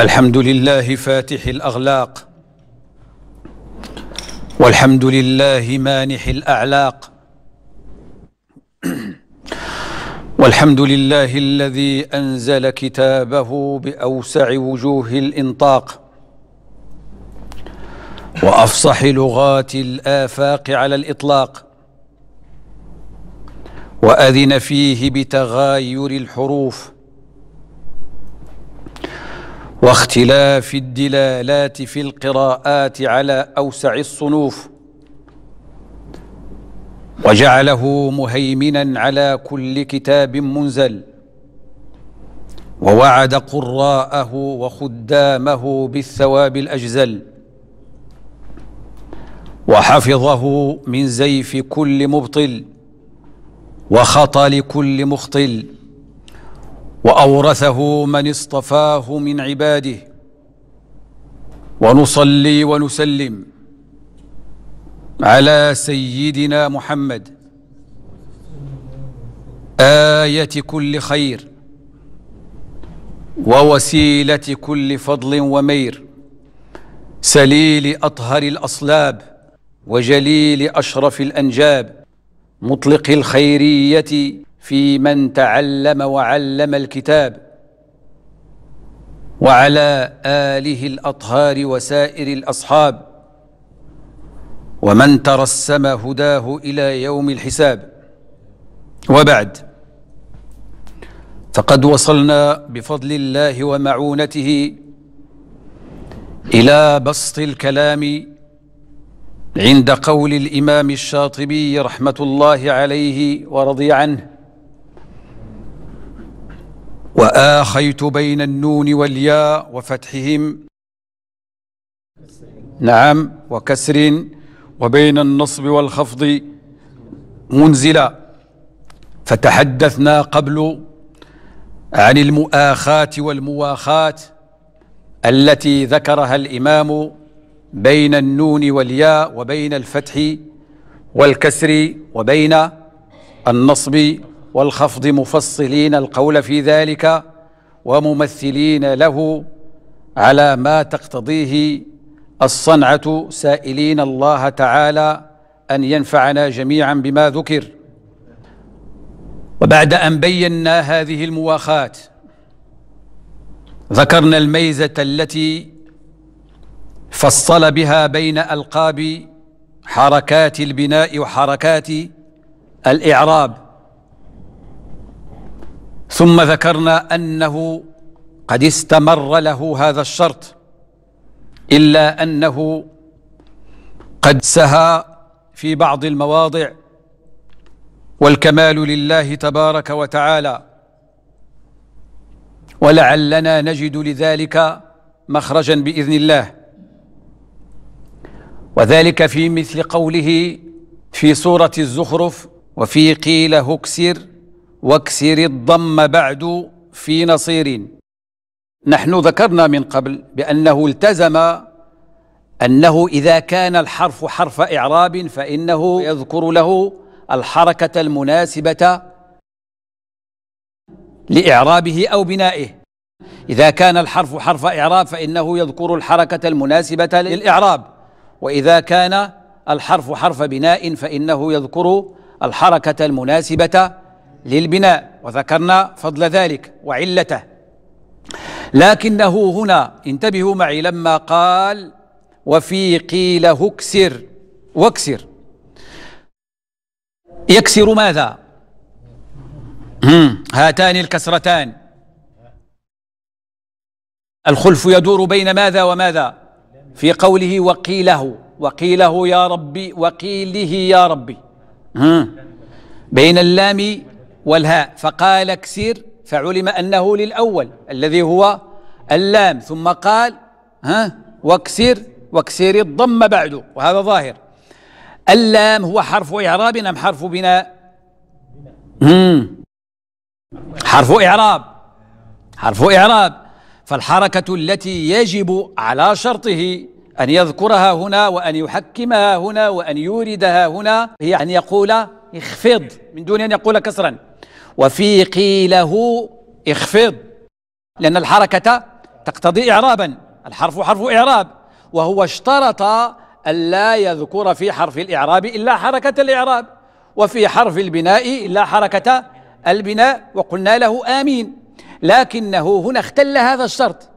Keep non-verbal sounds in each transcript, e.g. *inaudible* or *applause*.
الحمد لله فاتح الاغلاق والحمد لله مانح الاعلاق والحمد لله الذي انزل كتابه باوسع وجوه الانطاق وافصح لغات الافاق على الاطلاق واذن فيه بتغاير الحروف واختلاف الدلالات في القراءات على اوسع الصنوف وجعله مهيمنا على كل كتاب منزل ووعد قراءه وخدامه بالثواب الاجزل وحفظه من زيف كل مبطل وخطل كل مخطل واورثه من اصطفاه من عباده ونصلي ونسلم على سيدنا محمد ايه كل خير ووسيله كل فضل ومير سليل اطهر الاصلاب وجليل اشرف الانجاب مطلق الخيريه في من تعلم وعلم الكتاب وعلى اله الاطهار وسائر الاصحاب ومن ترسم هداه الى يوم الحساب وبعد فقد وصلنا بفضل الله ومعونته الى بسط الكلام عند قول الامام الشاطبي رحمه الله عليه ورضي عنه وآخيت بين النون والياء وفتحهم نعم وكسر وبين النصب والخفض منزلا فتحدثنا قبل عن المؤاخاة والمواخاة التي ذكرها الإمام بين النون والياء وبين الفتح والكسر وبين النصب والخفض مفصلين القول في ذلك وممثلين له على ما تقتضيه الصنعه سائلين الله تعالى ان ينفعنا جميعا بما ذكر وبعد ان بينا هذه المواخاه ذكرنا الميزه التي فصل بها بين القاب حركات البناء وحركات الاعراب ثم ذكرنا انه قد استمر له هذا الشرط الا انه قد سهى في بعض المواضع والكمال لله تبارك وتعالى ولعلنا نجد لذلك مخرجا باذن الله وذلك في مثل قوله في سوره الزخرف وفي قيل هكسر واكسر الضم بعد في نصير نحن ذكرنا من قبل بأنه التزم أنه إذا كان الحرف حرف إعراب فإنه يذكر له الحركة المناسبة لإعرابه أو بنائه إذا كان الحرف حرف إعراب فإنه يذكر الحركة المناسبة للإعراب وإذا كان الحرف حرف بناء فإنه يذكر الحركة المناسبة للبناء وذكرنا فضل ذلك وعلته لكنه هنا انتبهوا معي لما قال وفي قيل اكسر واكسر يكسر ماذا هاتان الكسرتان الخلف يدور بين ماذا وماذا في قوله وقيله وقيله يا ربي وقيله يا ربي بين اللام والهاء فقال اكسر فعلم أنه للأول الذي هو اللام ثم قال ها واكسر واكسر الضم بعد وهذا ظاهر اللام هو حرف إعراب أم نعم، حرف بناء حرف إعراب حرف إعراب فالحركة التي يجب على شرطه أن يذكرها هنا وأن يحكمها هنا وأن يوردها هنا هي أن يقول اخفض من دون أن يقول كسرا وفي قيله اخفض لأن الحركة تقتضي إعرابا الحرف حرف إعراب وهو اشترط ألا يذكر في حرف الإعراب إلا حركة الإعراب وفي حرف البناء إلا حركة البناء وقلنا له آمين لكنه هنا اختل هذا الشرط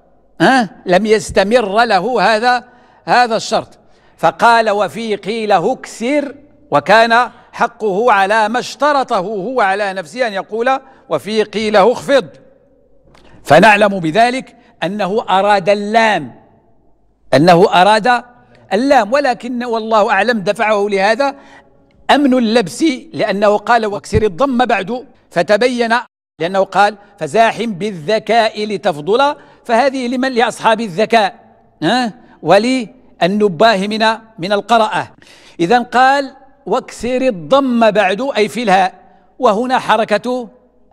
أه؟ لم يستمر له هذا هذا الشرط فقال وفي قيله اكسر وكان حقه على ما اشترطه هو على نفسه أن يقول وفي قيله اخفض فنعلم بذلك أنه أراد اللام أنه أراد اللام ولكن والله أعلم دفعه لهذا أمن اللبس لأنه قال واكسر الضم بعد فتبين لأنه قال فزاحم بالذكاء لتفضل فهذه لمن لأصحاب الذكاء ها وللنباه من من القرأة إذا قال واكسر الضم بعد أي في الهاء وهنا حركة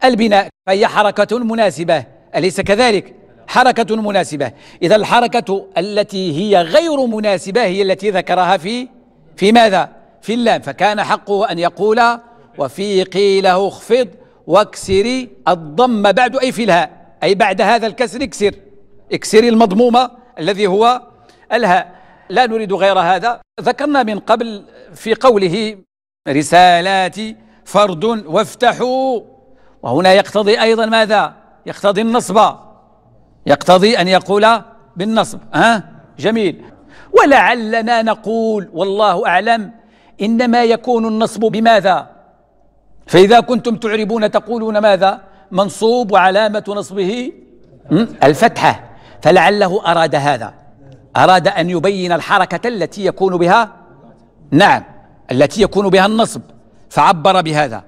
البناء فهي حركة مناسبة أليس كذلك؟ حركة مناسبة إذا الحركة التي هي غير مناسبة هي التي ذكرها في في ماذا؟ في اللام فكان حقه أن يقول وفي قيله اخفض واكسري الضم بعد أي في الهاء أي بعد هذا الكسر اكسر اكسري المضمومة الذي هو الهاء لا نريد غير هذا ذكرنا من قبل في قوله رسالاتي فرد وافتحوا وهنا يقتضي أيضا ماذا يقتضي النصب يقتضي أن يقول بالنصب ها جميل ولعلنا نقول والله أعلم إنما يكون النصب بماذا فإذا كنتم تعربون تقولون ماذا منصوب وعلامة نصبه الفتحة فلعله أراد هذا أراد أن يبين الحركة التي يكون بها نعم التي يكون بها النصب فعبر بهذا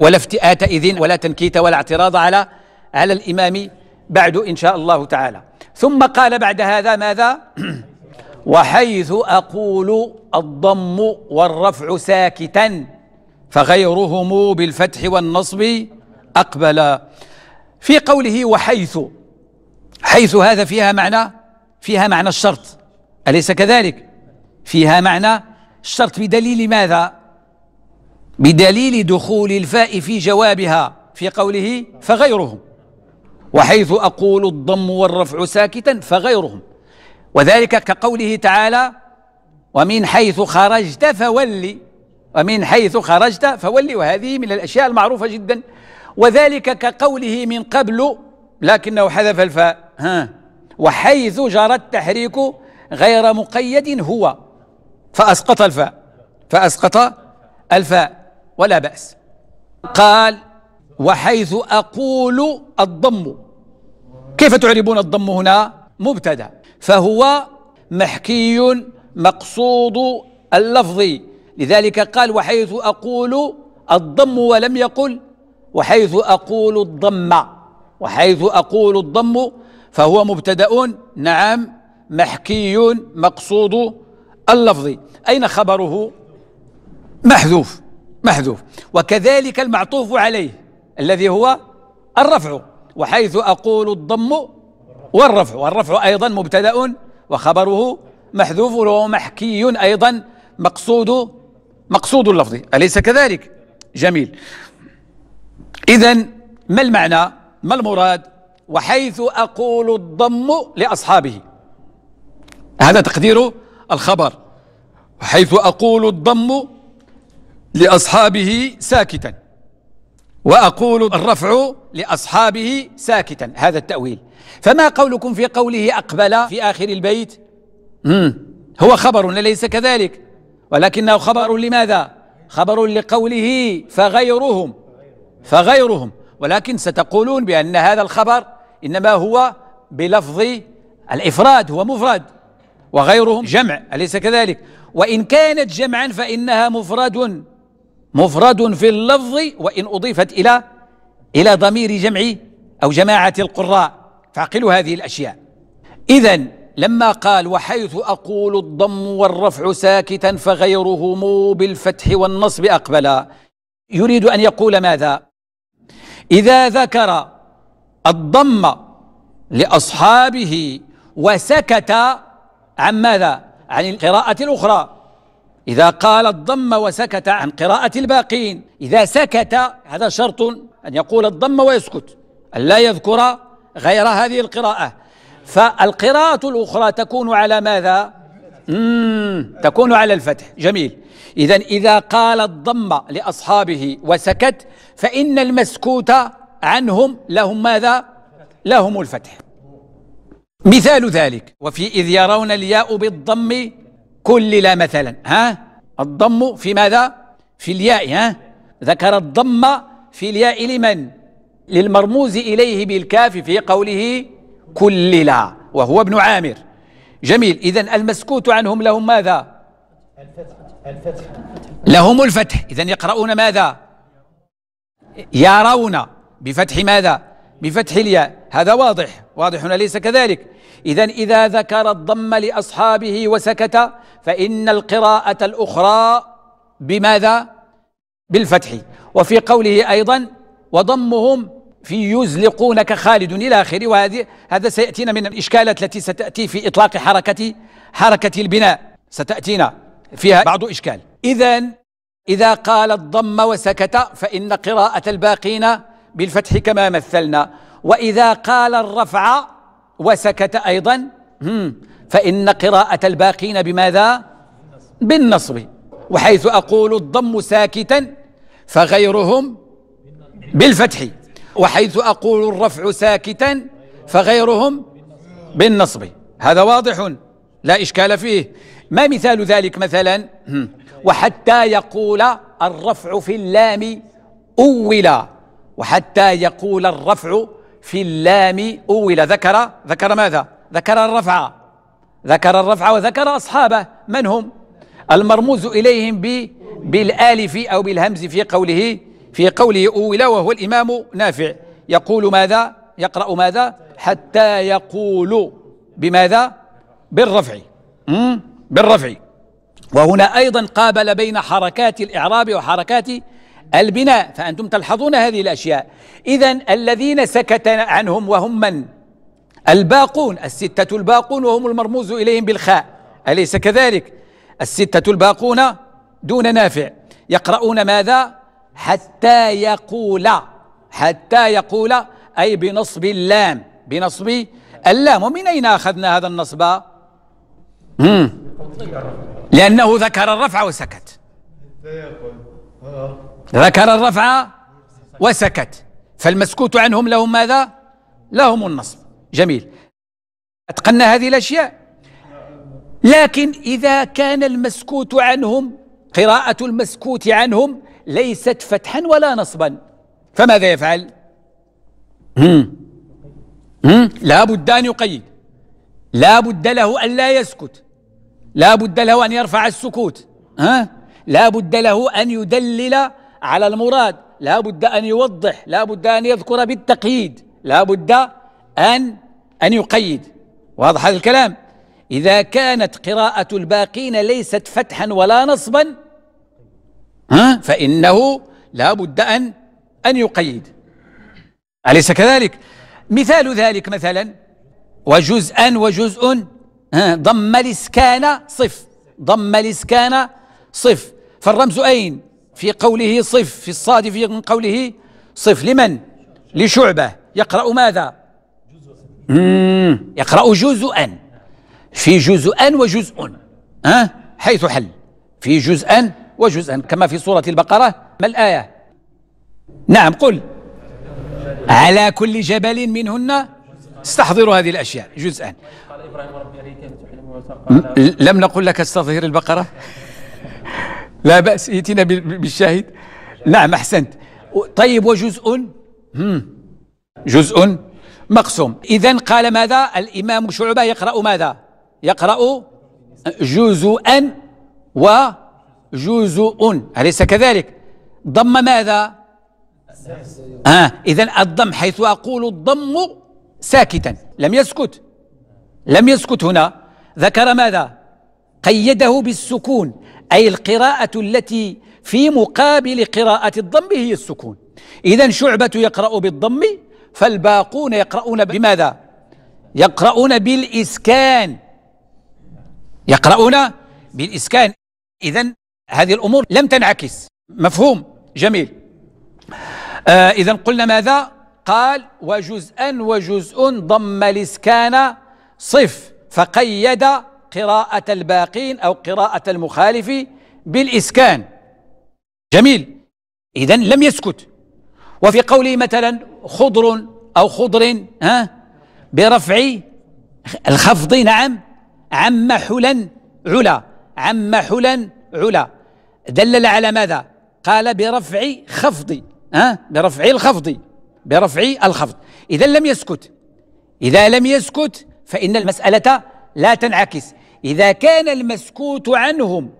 ولا افتئات إذن ولا تنكيت ولا اعتراض على على الإمام بعد إن شاء الله تعالى ثم قال بعد هذا ماذا *clears throat* وحيث أقول الضم والرفع ساكتا فغيرهم بالفتح والنصب أقبلا في قوله وحيث حيث هذا فيها معنى فيها معنى الشرط أليس كذلك فيها معنى الشرط بدليل ماذا بدليل دخول الفاء في جوابها في قوله فغيرهم وحيث أقول الضم والرفع ساكتا فغيرهم وذلك كقوله تعالى ومن حيث خرجت فولي ومن حيث خرجت فولي وهذه من الأشياء المعروفة جدا وذلك كقوله من قبل لكنه حذف الفاء ها وحيث جرى التحريك غير مقيد هو فأسقط الفاء فأسقط الفاء ولا بأس قال وحيث أقول الضم كيف تعربون الضم هنا مبتدا فهو محكي مقصود اللفظ لذلك قال وحيث أقول الضم ولم يقل وحيث أقول الضم وحيث أقول الضم فهو مبتدأ نعم محكي مقصود اللفظ أين خبره محذوف محذوف وكذلك المعطوف عليه الذي هو الرفع وحيث أقول الضم والرفع والرفع أيضا مبتدأ وخبره محذوف وهو محكي أيضا مقصود مقصود اللفظ أليس كذلك؟ جميل إذا ما المعنى ما المراد وحيث أقول الضم لأصحابه هذا تقدير الخبر وحيث أقول الضم لأصحابه ساكتا وأقول الرفع لأصحابه ساكتا هذا التأويل فما قولكم في قوله أقبل في آخر البيت هو خبر ليس كذلك ولكنه خبر لماذا خبر لقوله فغيرهم فغيرهم ولكن ستقولون بأن هذا الخبر إنما هو بلفظ الإفراد هو مفرد وغيرهم جمع أليس كذلك وإن كانت جمعا فإنها مفرد مفرد في اللفظ وإن أضيفت إلى إلى ضمير جمع أو جماعة القراء فاعقلوا هذه الأشياء إذا لما قال وحيث أقول الضم والرفع ساكتا فغيرهم بالفتح والنصب أقبلا يريد أن يقول ماذا إذا ذكر الضم لأصحابه وسكت عن ماذا؟ عن القراءة الأخرى إذا قال الضم وسكت عن قراءة الباقين إذا سكت هذا شرط أن يقول الضم ويسكت أن لا يذكر غير هذه القراءة فالقراءة الأخرى تكون على ماذا؟ مم تكون على الفتح جميل إذا إذا قال الضم لأصحابه وسكت فإن المسكوت عنهم لهم ماذا لهم الفتح مثال ذلك وفي إذ يرون الياء بالضم كل لا مثلا ها الضم في ماذا في الياء ها ذكر الضم في الياء لمن للمرموز إليه بالكاف في قوله كل لا وهو ابن عامر جميل إذا المسكوت عنهم لهم ماذا الفتح. الفتح. لهم الفتح إذا يقرؤون ماذا يرون بفتح ماذا بفتح الياء هذا واضح واضح أليس كذلك إذا إذا ذكر الضم لأصحابه وسكت فإن القراءة الأخرى بماذا بالفتح وفي قوله أيضا وضمهم في يزلقونك خالد إلى آخره وهذه هذا سيأتينا من الإشكالات التي ستأتي في إطلاق حركة حركة البناء ستأتينا فيها بعض إشكال إذا إذا قال الضم وسكت فإن قراءة الباقين بالفتح كما مثلنا وإذا قال الرفع وسكت أيضا فإن قراءة الباقين بماذا؟ بالنصب وحيث أقول الضم ساكتا فغيرهم بالفتح وحيث أقول الرفع ساكتا فغيرهم بالنصب هذا واضح لا إشكال فيه ما مثال ذلك مثلا وحتى يقول الرفع في اللام أولا وحتى يقول الرفع في اللام أول ذكر ذكر ماذا ذكر الرفع ذكر الرفع وذكر أصحابه من هم المرموز إليهم بالآلف أو بالهمز في قوله في قوله أول وهو الإمام نافع يقول ماذا يقرأ ماذا حتى يقول بماذا بالرفع بالرفع وهنا أيضا قابل بين حركات الإعراب وحركات البناء فأنتم تلحظون هذه الأشياء إذا الذين سكت عنهم وهم من الباقون الستة الباقون وهم المرموز إليهم بالخاء أليس كذلك الستة الباقون دون نافع يقرؤون ماذا حتى يقول حتى يقول أي بنصب اللام بنصب اللام ومن أين أخذنا هذا النصب لأنه ذكر الرفع وسكت ذكر الرفع وسكت فالمسكوت عنهم لهم ماذا لهم النصب جميل أتقنا هذه الأشياء لكن إذا كان المسكوت عنهم قراءة المسكوت عنهم ليست فتحا ولا نصبا فماذا يفعل هم. هم. لا بد أن يقيد لا بد له أن لا يسكت لا بد له أن يرفع السكوت ها؟ لا بد له أن يدلل على المراد لا بد أن يوضح لا بد أن يذكر بالتقييد لا بد أن أن يقيد واضح هذا الكلام إذا كانت قراءة الباقين ليست فتحا ولا نصبا ها فإنه لا بد أن أن يقيد أليس كذلك مثال ذلك مثلا وجزءا وجزء ضم الإسكان صف ضم الإسكان صف فالرمز أين في قوله صف في الصاد في من قوله صف لمن لشعبة يقرأ ماذا يقرأ جزءا في جزءا وجزء ها حيث حل في جزءا وجزءا كما في سورة البقرة ما الآية نعم قل على كل جبل منهن استحضروا هذه الأشياء جزءا لم نقل لك استظهر البقرة لا بأس ائتنا بالشاهد نعم أحسنت طيب وجزء هم. جزء مقسوم إذا قال ماذا الإمام شعبة يقرأ ماذا يقرأ جزءا وجزء أليس كذلك ضم ماذا آه إذا الضم حيث أقول الضم ساكتا لم يسكت لم يسكت هنا ذكر ماذا قيده بالسكون أي القراءة التي في مقابل قراءة الضم هي السكون إذا شعبة يقرأ بالضم فالباقون يقرؤون بماذا يقرؤون بالإسكان يقرؤون بالإسكان إذا هذه الأمور لم تنعكس مفهوم جميل آه إذا قلنا ماذا قال وجزءا وجزء ضم الإسكان صف فقيد قراءة الباقين أو قراءة المخالف بالإسكان جميل إذا لم يسكت وفي قوله مثلا خضر أو خضر ها برفع الخفض نعم عم حلا علا عم حلا علا دلل على ماذا قال برفع خفض ها برفع الخفض برفع الخفض إذا لم يسكت إذا لم يسكت فإن المسألة لا تنعكس إذا كان المسكوت عنهم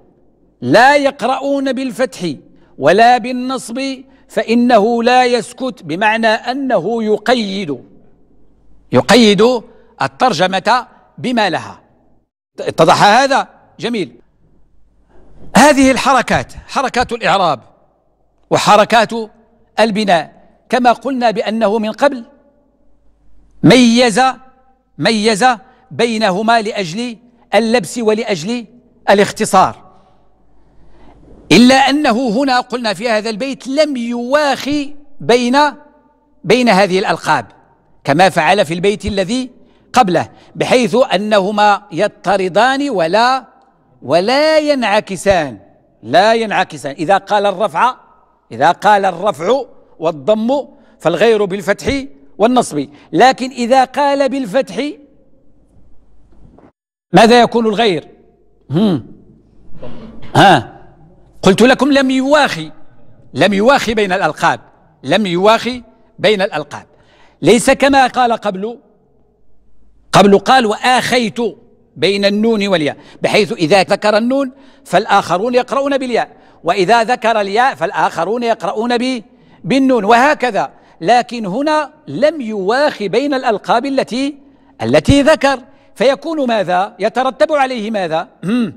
لا يقرؤون بالفتح ولا بالنصب فإنه لا يسكت بمعنى أنه يقيد يقيد الترجمة بما لها اتضح هذا جميل هذه الحركات حركات الإعراب وحركات البناء كما قلنا بأنه من قبل ميز ميز بينهما لأجل اللبس ولأجل الاختصار إلا أنه هنا قلنا في هذا البيت لم يواخي بين بين هذه الألقاب كما فعل في البيت الذي قبله بحيث أنهما يضطردان ولا ولا ينعكسان لا ينعكسان إذا قال الرفع إذا قال الرفع والضم فالغير بالفتح والنصب لكن إذا قال بالفتح ماذا يكون الغير هم. ها قلت لكم لم يواخي لم يواخي بين الألقاب لم يواخي بين الألقاب ليس كما قال قبل قبل قال وآخيت بين النون والياء بحيث إذا ذكر النون فالآخرون يقرؤون بالياء وإذا ذكر الياء فالآخرون يقرؤون ب بالنون وهكذا لكن هنا لم يواخي بين الألقاب التي التي ذكر فيكون ماذا يترتب عليه ماذا ها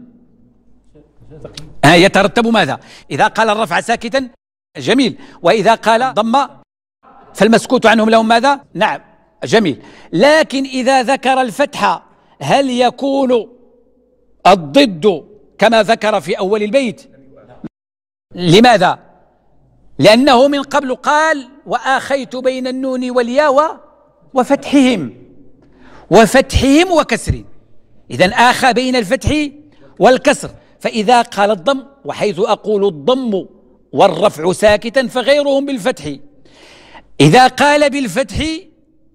آه، يترتب ماذا إذا قال الرفع ساكتا جميل وإذا قال ضم فالمسكوت عنهم لهم ماذا نعم جميل لكن إذا ذكر الفتح هل يكون الضد كما ذكر في أول البيت لماذا لأنه من قبل قال وآخيت بين النون والياء وفتحهم وفتحهم وكسرهم إذا آخى بين الفتح والكسر فإذا قال الضم وحيث أقول الضم والرفع ساكتا فغيرهم بالفتح إذا قال بالفتح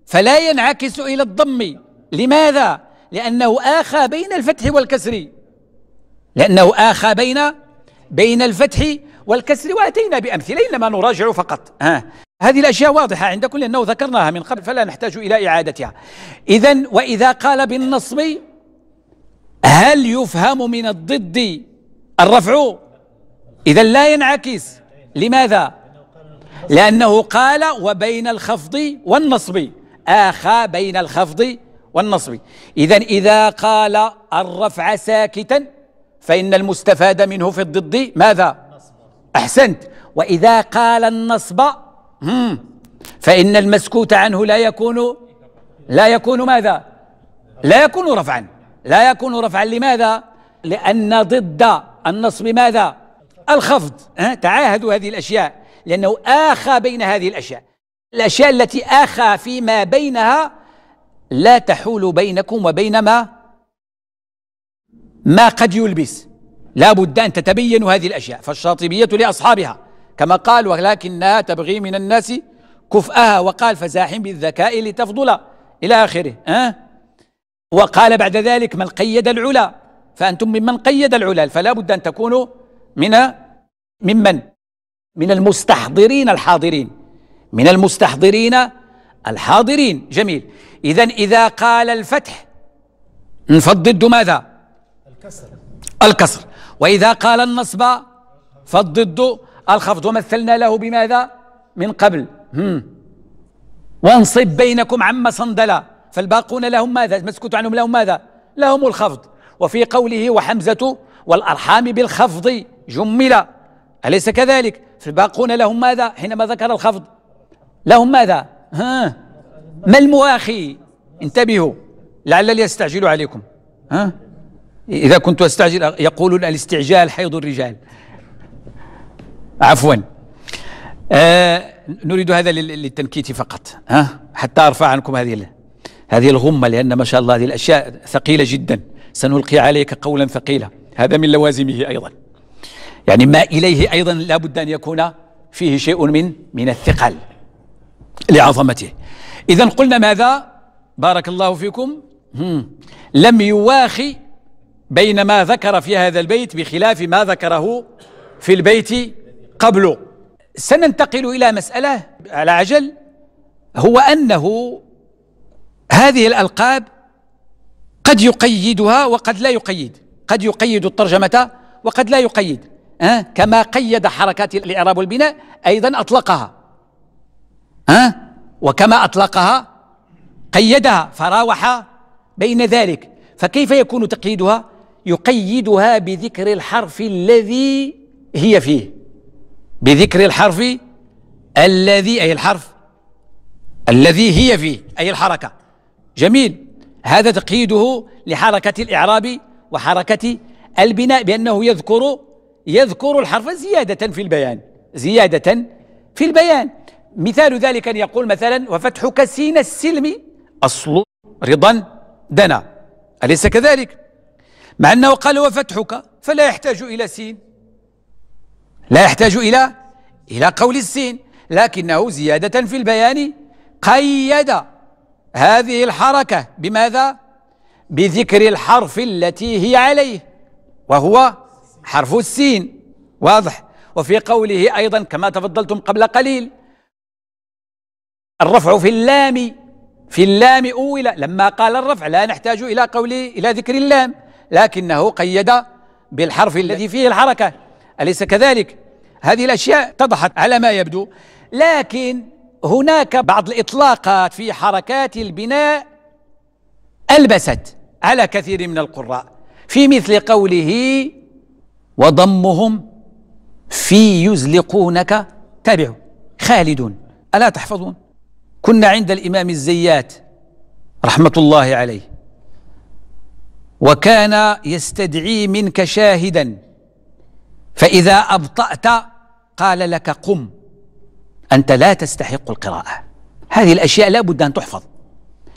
فلا ينعكس إلى الضم لماذا؟ لأنه آخى بين الفتح والكسر لأنه آخى بين بين الفتح والكسر وأتينا بأمثلة إنما نراجع فقط ها هذه الأشياء واضحة عندكم لأنه ذكرناها من قبل فلا نحتاج إلى إعادتها إذا وإذا قال بالنصب هل يفهم من الضد الرفع إذا لا ينعكس لماذا لأنه قال وبين الخفض والنصب آخى بين الخفض والنصب إذا إذا قال الرفع ساكتا فإن المستفاد منه في الضد ماذا أحسنت وإذا قال النصب فإن المسكوت عنه لا يكون لا يكون ماذا لا يكون رفعا لا يكون رفعا لماذا لأن ضد النصب ماذا الخفض تعاهدوا هذه الأشياء لأنه آخى بين هذه الأشياء الأشياء التي آخى فيما بينها لا تحول بينكم وبين ما ما قد يلبس لا بد أن تتبين هذه الأشياء فالشاطبية لأصحابها كما قال ولكنها تبغي من الناس كفأها وقال فزاحم بالذكاء لتفضل إلى آخره أه؟ وقال بعد ذلك من قيد العلا فأنتم ممن قيد العلا فلا بد أن تكونوا من ممن من المستحضرين الحاضرين من المستحضرين الحاضرين جميل إذا إذا قال الفتح نفضد ماذا الكسر الكسر وإذا قال النصب فالضد الخفض ومثلنا له بماذا من قبل هم. وانصب بينكم عما صندلا فالباقون لهم ماذا مسكت عنهم لهم ماذا لهم الخفض وفي قوله وحمزة والأرحام بالخفض جمل أليس كذلك فالباقون لهم ماذا حينما ذكر الخفض لهم ماذا ها ما المواخي انتبهوا لعل ليستعجلوا عليكم ها إذا كنت أستعجل يقولون الاستعجال حيض الرجال عفوا آه نريد هذا للتنكيت فقط ها حتى أرفع عنكم هذه هذه الغمة لأن ما شاء الله هذه الأشياء ثقيلة جدا سنلقي عليك قولا ثقيلا هذا من لوازمه أيضا يعني ما إليه أيضا لا بد أن يكون فيه شيء من من الثقل لعظمته إذا قلنا ماذا بارك الله فيكم لم يواخي بين ما ذكر في هذا البيت بخلاف ما ذكره في البيت قبله سننتقل إلى مسألة على عجل هو أنه هذه الألقاب قد يقيدها وقد لا يقيد قد يقيد الترجمة وقد لا يقيد أه؟ كما قيد حركات الإعراب والبناء أيضا أطلقها أه؟ وكما أطلقها قيدها فراوح بين ذلك فكيف يكون تقييدها يقيدها بذكر الحرف الذي هي فيه بذكر الحرف الذي أي الحرف الذي هي فيه أي الحركة جميل هذا تقييده لحركة الإعراب وحركة البناء بأنه يذكر يذكر الحرف زيادة في البيان زيادة في البيان مثال ذلك أن يقول مثلا وفتحك سين السلم أصل رضا دنا أليس كذلك؟ مع أنه قال وفتحك فلا يحتاج إلى سين لا يحتاج إلى إلى قول السين لكنه زيادة في البيان قيد هذه الحركة بماذا؟ بذكر الحرف التي هي عليه وهو حرف السين واضح وفي قوله أيضا كما تفضلتم قبل قليل الرفع في اللام في اللام اولى لما قال الرفع لا نحتاج إلى قوله إلى ذكر اللام لكنه قيد بالحرف الذي فيه الحركة أليس كذلك؟ هذه الأشياء اتضحت على ما يبدو لكن هناك بعض الإطلاقات في حركات البناء ألبست على كثير من القراء في مثل قوله وضمهم في يزلقونك تابعوا خالدون ألا تحفظون كنا عند الإمام الزيات رحمة الله عليه وكان يستدعي منك شاهدا فإذا أبطأت قال لك قم أنت لا تستحق القراءة هذه الأشياء لا بد أن تحفظ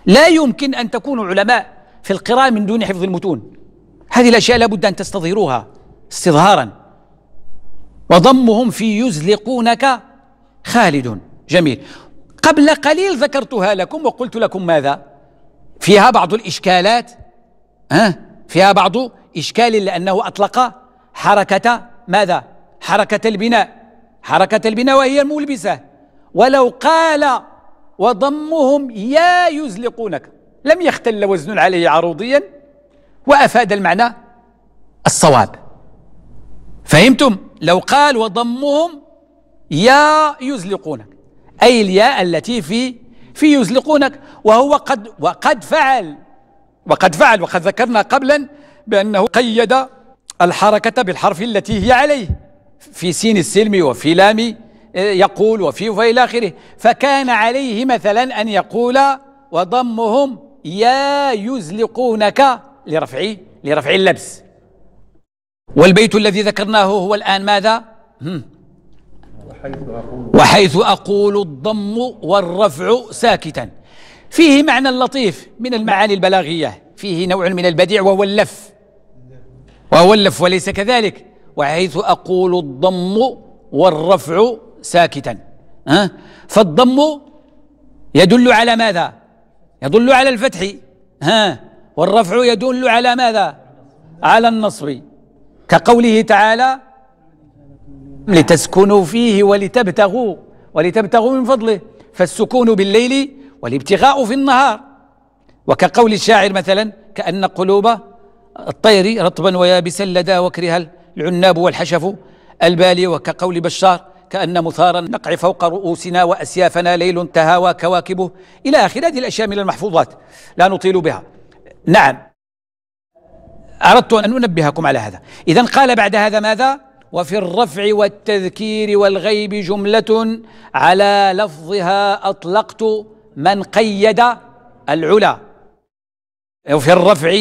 لا يمكن أن تكونوا علماء في القراءة من دون حفظ المتون هذه الأشياء لا بد أن تستظهروها استظهارا وضمهم في يزلقونك خالد جميل قبل قليل ذكرتها لكم وقلت لكم ماذا فيها بعض الإشكالات أه؟ فيها بعض إشكال لأنه أطلق حركة ماذا حركة البناء حركة البناء وهي الملبسة ولو قال وضمهم يا يزلقونك لم يختل وزن عليه عروضيا وأفاد المعنى الصواب فهمتم لو قال وضمهم يا يزلقونك أي الياء التي في في يزلقونك وهو قد وقد فعل وقد فعل وقد ذكرنا قبلا بأنه قيد الحركة بالحرف التي هي عليه في سين السلم وفي لام يقول وفي وإلى آخره فكان عليه مثلا أن يقول وضمهم يا يزلقونك لرفع لرفع اللبس والبيت الذي ذكرناه هو الآن ماذا؟ وحيث أقول, وحيث أقول الضم والرفع ساكتا فيه معنى لطيف من المعاني البلاغية فيه نوع من البديع وهو اللف وهو اللف وليس كذلك وحيث أقول الضم والرفع ساكتا ها فالضم يدل على ماذا يدل على الفتح ها والرفع يدل على ماذا على النصب كقوله تعالى لتسكنوا فيه ولتبتغوا ولتبتغوا من فضله فالسكون بالليل والابتغاء في النهار وكقول الشاعر مثلا كأن قلوب الطير رطبا ويابسا لدى وكرها العناب والحشف البالي وكقول بشار كأن مثار النقع فوق رؤوسنا وأسيافنا ليل تهاوى كواكبه إلى آخر هذه الأشياء من المحفوظات لا نطيل بها نعم أردت أن أنبهكم على هذا إذا قال بعد هذا ماذا؟ وفي الرفع والتذكير والغيب جملة على لفظها أطلقت من قيد العلا في الرفع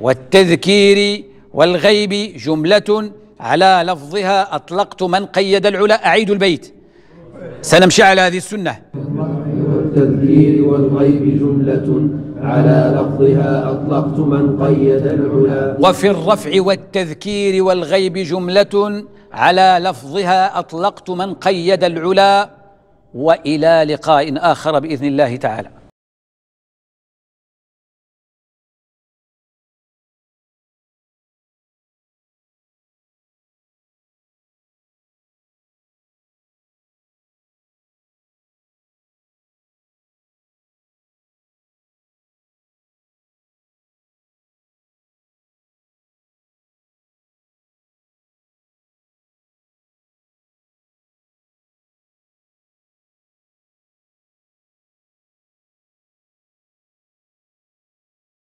والتذكير والغيب جملة على لفظها أطلقت من قيد العلا أعيد البيت سنمشي على هذه السنة والتذكير والغيب جملة على لفظها أطلقت من قيد العلا وفي الرفع والتذكير والغيب جملة على لفظها أطلقت من قيد العلا والى لقاء اخر باذن الله تعالى